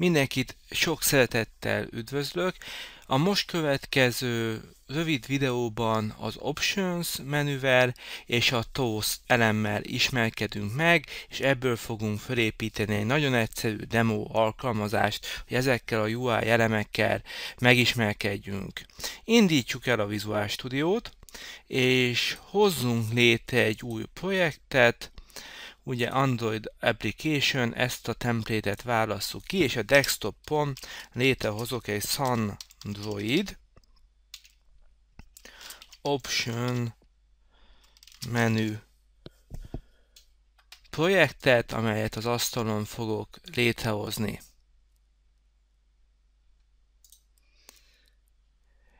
Mindenkit sok szeretettel üdvözlök. A most következő rövid videóban az Options menüvel és a Toast elemmel ismerkedünk meg, és ebből fogunk felépíteni egy nagyon egyszerű demo alkalmazást, hogy ezekkel a UI elemekkel megismerkedjünk. Indítjuk el a Visual Studio-t, és hozzunk létre egy új projektet, ugye Android Application, ezt a templétet válasszuk ki, és a desktopon létrehozok egy Android Option menü projektet, amelyet az asztalon fogok létrehozni.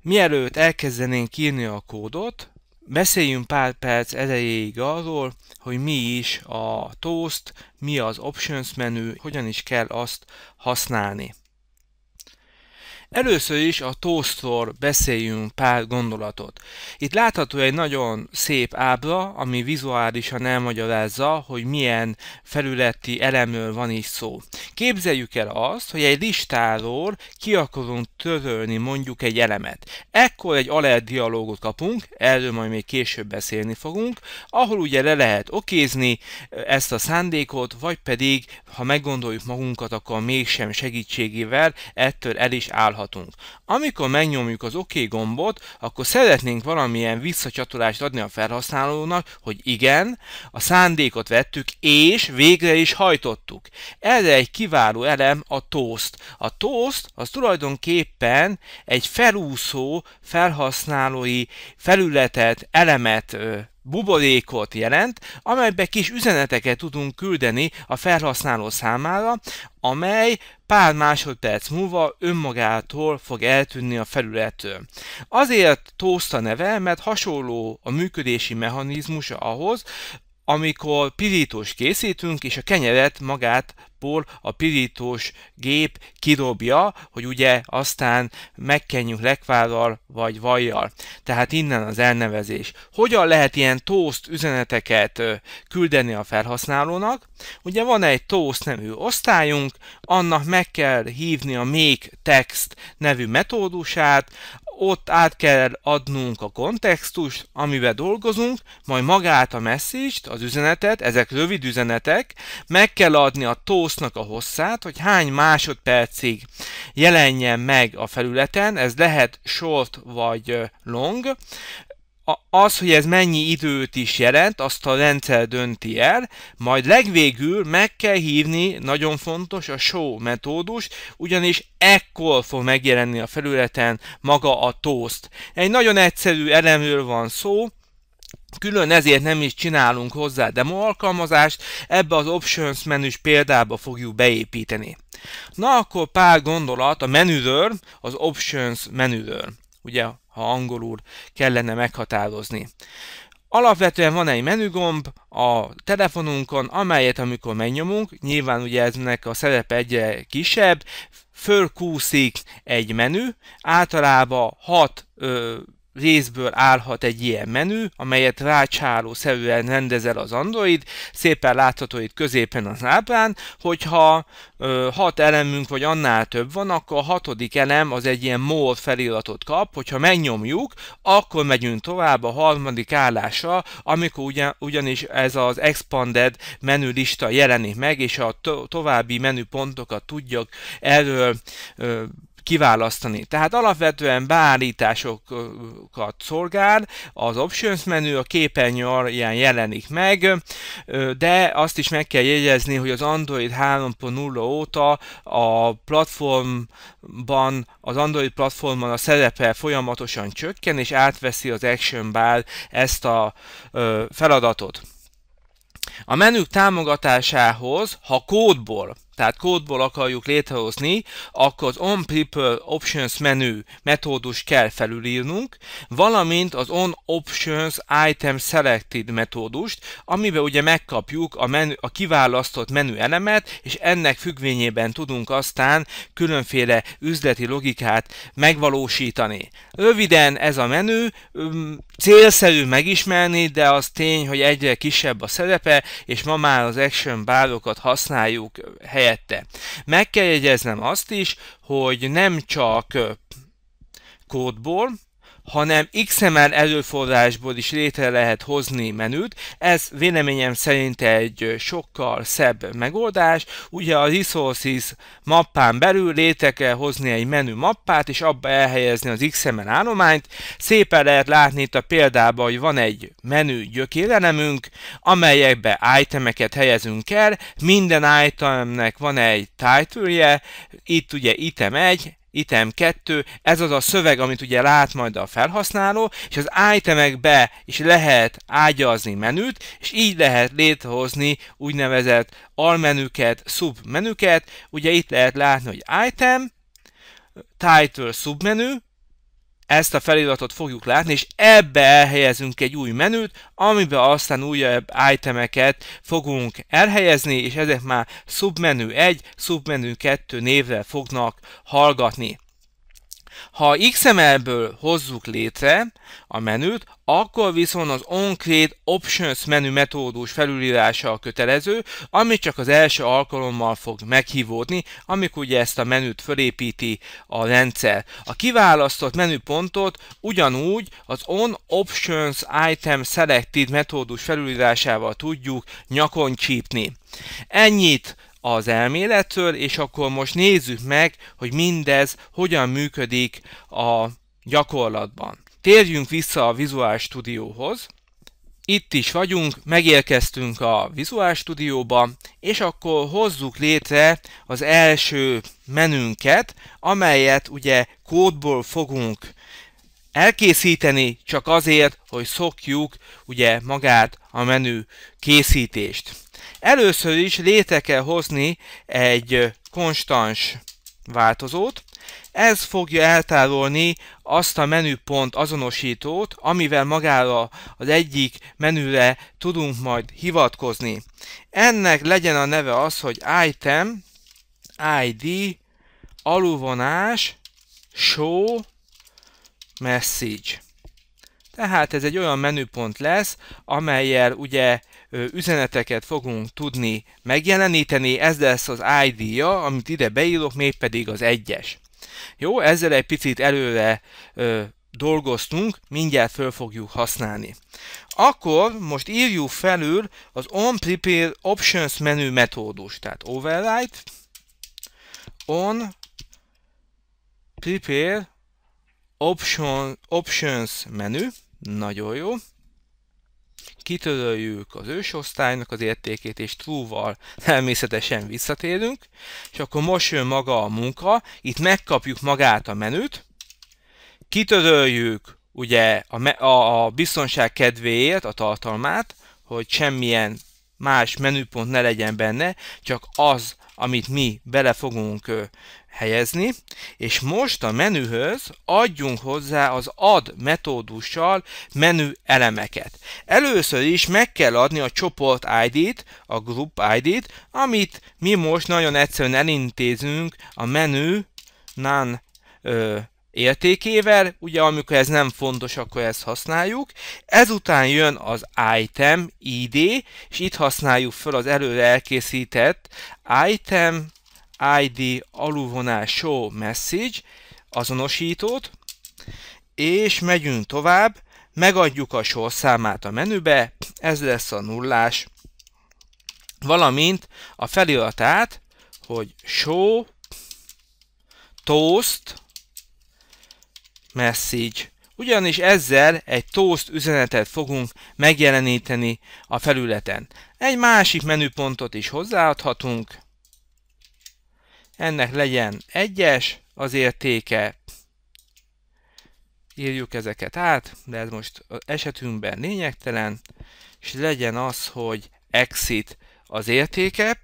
Mielőtt elkezdenénk írni a kódot, Beszéljünk pár perc elejéig arról, hogy mi is a toast, mi az options menü, hogyan is kell azt használni. Először is a Toastról beszéljünk pár gondolatot. Itt látható egy nagyon szép ábra, ami vizuálisan elmagyarázza, hogy milyen felületi elemről van is szó. Képzeljük el azt, hogy egy listáról ki akarunk törölni mondjuk egy elemet. Ekkor egy alert dialógot kapunk, erről majd még később beszélni fogunk, ahol ugye le lehet okézni ezt a szándékot, vagy pedig, ha meggondoljuk magunkat, akkor mégsem segítségével ettől el is állhat csinálhatunk. Amikor megnyomjuk az OK gombot, akkor szeretnénk valamilyen visszacsatolást adni a felhasználónak, hogy igen, a szándékot vettük, és végre is hajtottuk. Erre egy kiváló elem a toast. A toast az tulajdonképpen egy felúszó felhasználói felületet, elemet buborékot jelent, amelybe kis üzeneteket tudunk küldeni a felhasználó számára, amely pár másodperc múlva önmagától fog eltűnni a felületről. Azért Toast a neve, mert hasonló a működési mechanizmusa ahhoz, amikor pirítós készítünk, és a kenyeret magát Ból a pirítós gép kidobja, hogy ugye aztán megkenjük lekvállal vagy vajjal. Tehát innen az elnevezés. Hogyan lehet ilyen toast üzeneteket küldeni a felhasználónak? Ugye van egy toast nevű osztályunk, annak meg kell hívni a make text nevű metódusát, ott át kell adnunk a kontextust, amivel dolgozunk, majd magát a message az üzenetet, ezek rövid üzenetek, meg kell adni a tósznak a hosszát, hogy hány másodpercig jelenjen meg a felületen, ez lehet short vagy long, az, hogy ez mennyi időt is jelent, azt a rendszer dönti el, majd legvégül meg kell hívni, nagyon fontos, a show metódus, ugyanis ekkor fog megjelenni a felületen maga a toast. Egy nagyon egyszerű elemről van szó, Külön ezért nem is csinálunk hozzá demo alkalmazást, ebbe az Options menüs példába fogjuk beépíteni. Na akkor pár gondolat a menüről, az Options menüről. Ugye ha angolul kellene meghatározni. Alapvetően van egy menügomb a telefonunkon, amelyet amikor megnyomunk, nyilván ugye eznek a szerepe egyre kisebb, fölkúszik egy menü, általában 6 részből állhat egy ilyen menü, amelyet rácsáló szerűen rendezel az Android, szépen látható itt középen az ábrán, hogyha ö, hat elemünk vagy annál több van, akkor a hatodik elem az egy ilyen more feliratot kap, hogyha megnyomjuk, akkor megyünk tovább a harmadik állásra, amikor ugyan, ugyanis ez az expanded menülista jelenik meg, és a to további menüpontokat tudjuk erről ö, kiválasztani. Tehát alapvetően beállításokat szolgál, az Options menü a képernyő alján jelenik meg, de azt is meg kell jegyezni, hogy az Android 3.0 óta a platformban, az Android platformon a szerepe folyamatosan csökken, és átveszi az Action Bar ezt a feladatot. A menük támogatásához, ha kódból tehát kódból akarjuk létrehozni, akkor az On people Options menü metódus kell felülírnunk, valamint az On Options Item Selected metódust, amiben ugye megkapjuk a, menü, a kiválasztott menü elemet, és ennek függvényében tudunk aztán különféle üzleti logikát megvalósítani. Röviden ez a menü, célszerű megismerni, de az tény, hogy egyre kisebb a szerepe, és ma már az action bárokat használjuk helyette. Meg kell jegyeznem azt is, hogy nem csak kódból, hanem XML előforrásból is létre lehet hozni menüt. Ez véleményem szerint egy sokkal szebb megoldás. Ugye a Resources mappán belül létre kell hozni egy menü mappát, és abba elhelyezni az XML állományt. Szépen lehet látni itt a példában, hogy van egy menü gyökérelemünk, amelyekbe itemeket helyezünk el. Minden itemnek van egy title-je, itt ugye item 1, item 2, ez az a szöveg, amit ugye lát majd a felhasználó, és az itemekbe is lehet ágyazni menüt, és így lehet létrehozni úgynevezett almenüket, submenüket, ugye itt lehet látni, hogy item, title submenü, ezt a feliratot fogjuk látni, és ebbe elhelyezünk egy új menüt, amiben aztán újabb itemeket fogunk elhelyezni, és ezek már submenü 1, submenü 2 névre fognak hallgatni. Ha XML-ből hozzuk létre a menüt, akkor viszont az OnCreate Options menü metódus felülírása a kötelező, ami csak az első alkalommal fog meghívódni, amikor ugye ezt a menüt fölépíti a rendszer. A kiválasztott menüpontot ugyanúgy az On Options Item Selected metódus felülírásával tudjuk nyakon csípni. Ennyit az elmélettől, és akkor most nézzük meg, hogy mindez hogyan működik a gyakorlatban. Térjünk vissza a Visual Studiohoz. Itt is vagyunk, megérkeztünk a Visual Studio-ba, és akkor hozzuk létre az első menünket, amelyet ugye kódból fogunk elkészíteni, csak azért, hogy szokjuk ugye magát a menü készítést. Először is létre kell hozni egy konstans változót, ez fogja eltárolni azt a menüpont azonosítót, amivel magára az egyik menüre tudunk majd hivatkozni. Ennek legyen a neve az, hogy item, id, aluvonás, show, message. Tehát ez egy olyan menüpont lesz, amelyel ugye üzeneteket fogunk tudni megjeleníteni, ez lesz az ID-ja, amit ide beírok, mégpedig az egyes. Jó, ezzel egy picit előre ö, dolgoztunk, mindjárt föl fogjuk használni. Akkor most írjuk felül az On Prepare Options menü metódus, tehát Override, On Prepare Option, Options menü, nagyon jó, kitöröljük az ősosztálynak az értékét, és true-val természetesen visszatérünk, és akkor most jön maga a munka, itt megkapjuk magát a menüt, kitöröljük ugye a, a, a biztonság kedvéért a tartalmát, hogy semmilyen más menüpont ne legyen benne, csak az, amit mi bele fogunk helyezni, és most a menühöz adjunk hozzá az add metódussal menü elemeket. Először is meg kell adni a csoport ID-t, a group ID-t, amit mi most nagyon egyszerűen elintézünk a menü nan ö, értékével, ugye amikor ez nem fontos, akkor ezt használjuk. Ezután jön az item ID, és itt használjuk fel az előre elkészített item ID alulvonás show message azonosítót, és megyünk tovább, megadjuk a sorszámát a menübe, ez lesz a nullás, valamint a feliratát, hogy show toast message. Ugyanis ezzel egy toast üzenetet fogunk megjeleníteni a felületen. Egy másik menüpontot is hozzáadhatunk, ennek legyen egyes az értéke. Írjuk ezeket át, de ez most az esetünkben lényegtelen, és legyen az, hogy exit az értéke.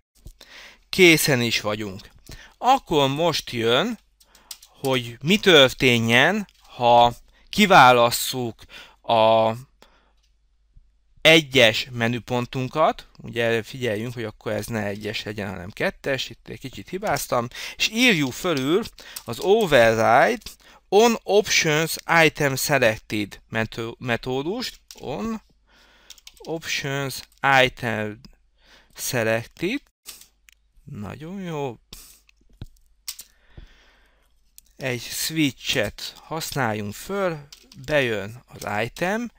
Készen is vagyunk. Akkor most jön, hogy mi történjen, ha kiválasszuk a egyes menüpontunkat, ugye figyeljünk, hogy akkor ez ne egyes legyen, hanem kettes, itt egy kicsit hibáztam, és írjuk fölül az override on options item selected metódust, on options item selected, nagyon jó, egy switchet használjunk föl, bejön az item,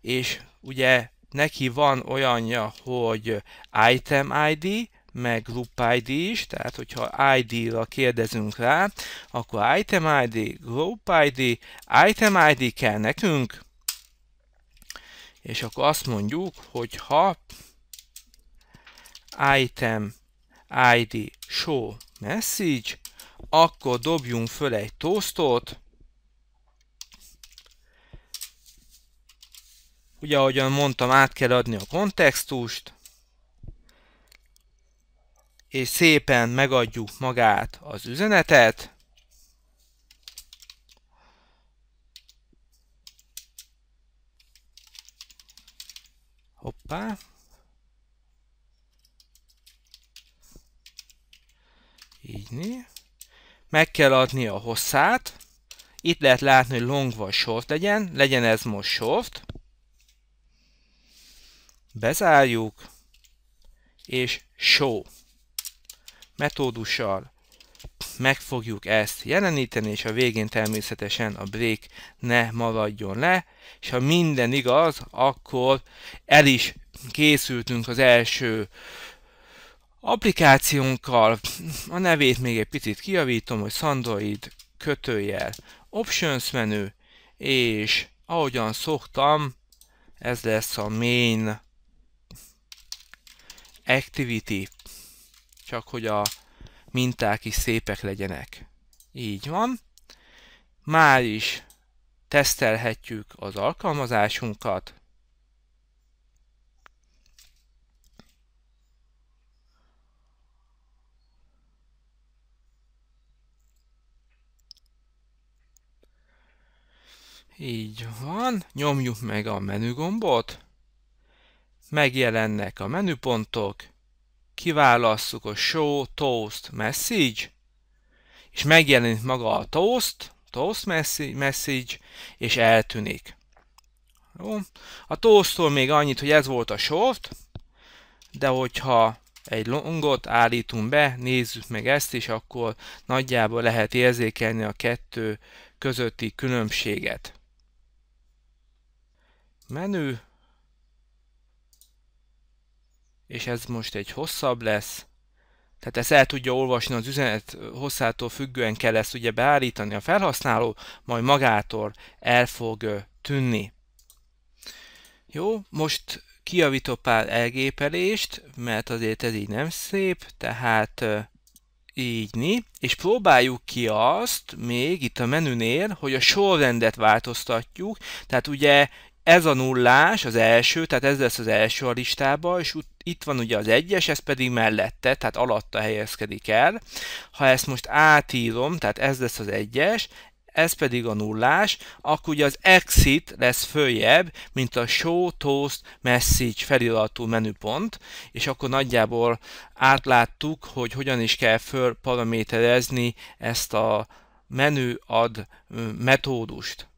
és ugye neki van olyanja, hogy item ID, meg group ID is, tehát hogyha ID-ra kérdezünk rá, akkor item ID, group ID, item ID kell nekünk, és akkor azt mondjuk, hogy ha item ID show message, akkor dobjunk föl egy toastot, Ugye, ahogyan mondtam, át kell adni a kontextust, és szépen megadjuk magát az üzenetet, Hoppá. Így né. Meg kell adni a hosszát. Itt lehet látni, hogy long vagy short legyen. Legyen ez most short bezárjuk, és show metódussal meg fogjuk ezt jeleníteni, és a végén természetesen a break ne maradjon le, és ha minden igaz, akkor el is készültünk az első applikációnkkal, a nevét még egy picit kiavítom hogy Sandroid kötőjel Options menü, és ahogyan szoktam, ez lesz a main activity, csak hogy a minták is szépek legyenek. Így van. Már is tesztelhetjük az alkalmazásunkat. Így van, nyomjuk meg a menügombot megjelennek a menüpontok, kiválasszuk a Show Toast Message, és megjelenik maga a Toast, Toast Message, és eltűnik. Jó. A Toasttól még annyit, hogy ez volt a short, de hogyha egy longot állítunk be, nézzük meg ezt is, akkor nagyjából lehet érzékelni a kettő közötti különbséget. Menü, és ez most egy hosszabb lesz, tehát ezt el tudja olvasni az üzenet hosszától függően kell ezt ugye beállítani a felhasználó, majd magától el fog tűnni. Jó, most kijavítok pár elgépelést, mert azért ez így nem szép, tehát így ni, és próbáljuk ki azt még itt a menünél, hogy a sorrendet változtatjuk, tehát ugye ez a nullás az első, tehát ez lesz az első a listába, és itt van ugye az egyes, ez pedig mellette, tehát alatta helyezkedik el. Ha ezt most átírom, tehát ez lesz az egyes, ez pedig a nullás, akkor ugye az exit lesz följebb, mint a show, toast, message feliratú menüpont, és akkor nagyjából átláttuk, hogy hogyan is kell fölparaméterezni ezt a menü ad metódust.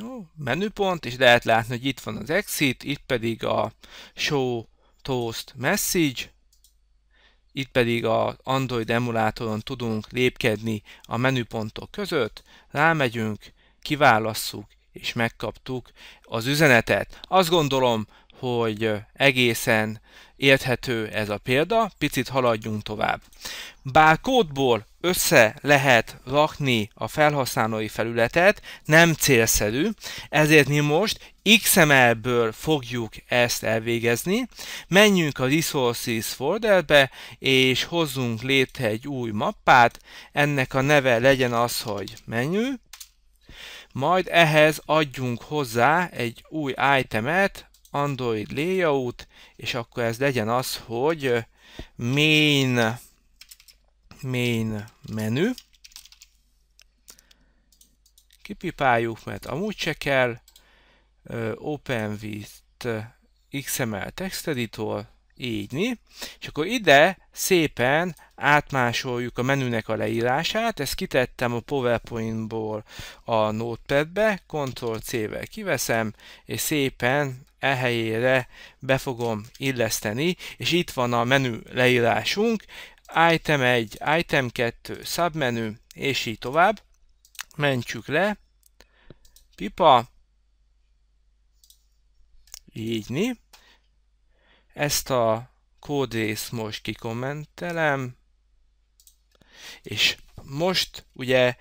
Jó, menüpont, és lehet látni, hogy itt van az exit, itt pedig a show toast message, itt pedig az Android emulátoron tudunk lépkedni a menüpontok között, rámegyünk, kiválasszuk, és megkaptuk az üzenetet. Azt gondolom, hogy egészen érthető ez a példa, picit haladjunk tovább. Bár kódból össze lehet rakni a felhasználói felületet, nem célszerű, ezért mi most XML-ből fogjuk ezt elvégezni. Menjünk a Resources folderbe, és hozzunk létre egy új mappát, ennek a neve legyen az, hogy menü, majd ehhez adjunk hozzá egy új itemet, Android layout, és akkor ez legyen az, hogy main main menü, kipipáljuk, mert amúgy se kell, open with XML text editor, így, és akkor ide szépen átmásoljuk a menünek a leírását, ezt kitettem a PowerPoint-ból a Notepad-be, Ctrl-C-vel kiveszem, és szépen ehelyére be fogom illeszteni, és itt van a menü leírásunk, item 1, item 2, submenü, és így tovább. Mentjük le, pipa, így mi. Ezt a kódrészt most kikommentelem, és most ugye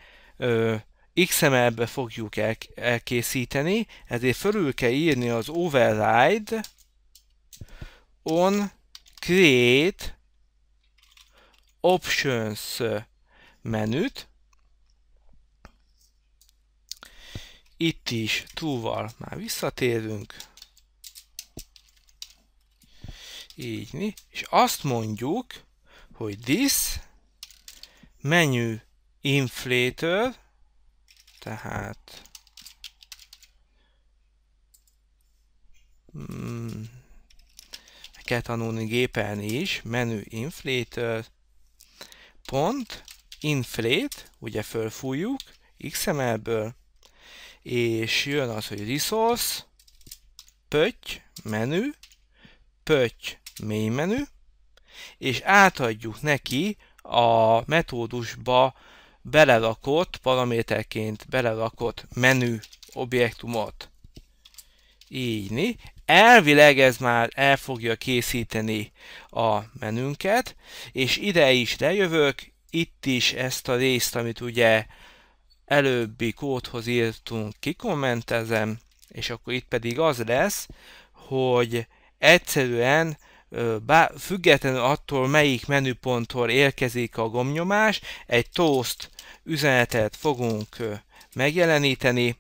XML-be fogjuk elkészíteni, ezért fölül kell írni az override on create Options uh, menüt. Itt is túlval már visszatérünk. Így, mi? és azt mondjuk, hogy this menu inflator, tehát hmm, kell tanulni gépelni is, menü inflator, pont inflate, ugye fölfújjuk XML-ből, és jön az, hogy resource, pötty, menü, pötty, mély menü, és átadjuk neki a metódusba belerakott, paraméterként belerakott menü objektumot. Így, Elvileg ez már el fogja készíteni a menünket, és ide is lejövök, itt is ezt a részt, amit ugye előbbi kódhoz írtunk, kikommentezem, és akkor itt pedig az lesz, hogy egyszerűen bár, függetlenül attól, melyik menüponttól érkezik a gomnyomás, egy toast üzenetet fogunk megjeleníteni,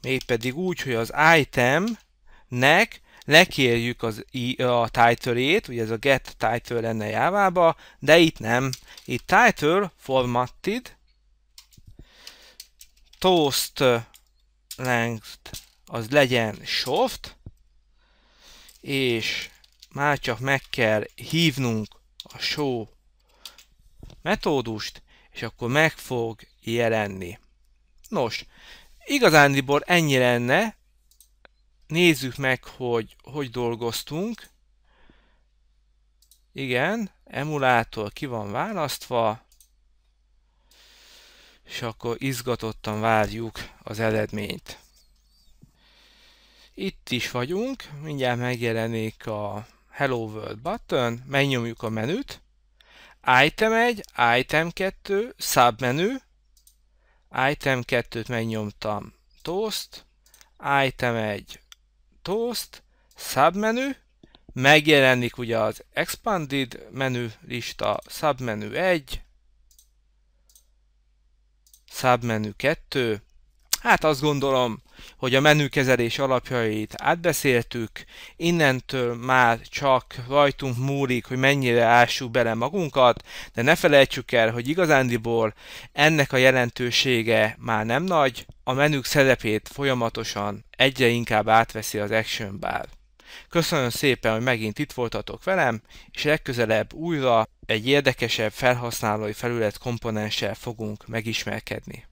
mégpedig úgy, hogy az itemnek lekérjük az, a title-ét, ugye ez a get title lenne jávába, de itt nem. Itt title formatted toast length az legyen soft, és már csak meg kell hívnunk a show metódust, és akkor meg fog jelenni. Nos, Igazándiból ennyi lenne. Nézzük meg, hogy hogy dolgoztunk. Igen, emulátor ki van választva, és akkor izgatottan várjuk az eredményt. Itt is vagyunk, mindjárt megjelenik a Hello World button, megnyomjuk a menüt, Item 1, Item 2, Submenü, Item 2-t megnyomtam toast, item 1 toast, submenü, megjelenik ugye az expanded menü lista, submenü 1, submenü 2, Hát azt gondolom, hogy a menükezelés alapjait átbeszéltük, innentől már csak rajtunk múlik, hogy mennyire ássuk bele magunkat, de ne felejtsük el, hogy igazándiból ennek a jelentősége már nem nagy, a menük szerepét folyamatosan egyre inkább átveszi az action bar. Köszönöm szépen, hogy megint itt voltatok velem, és legközelebb újra egy érdekesebb felhasználói felület komponenssel fogunk megismerkedni.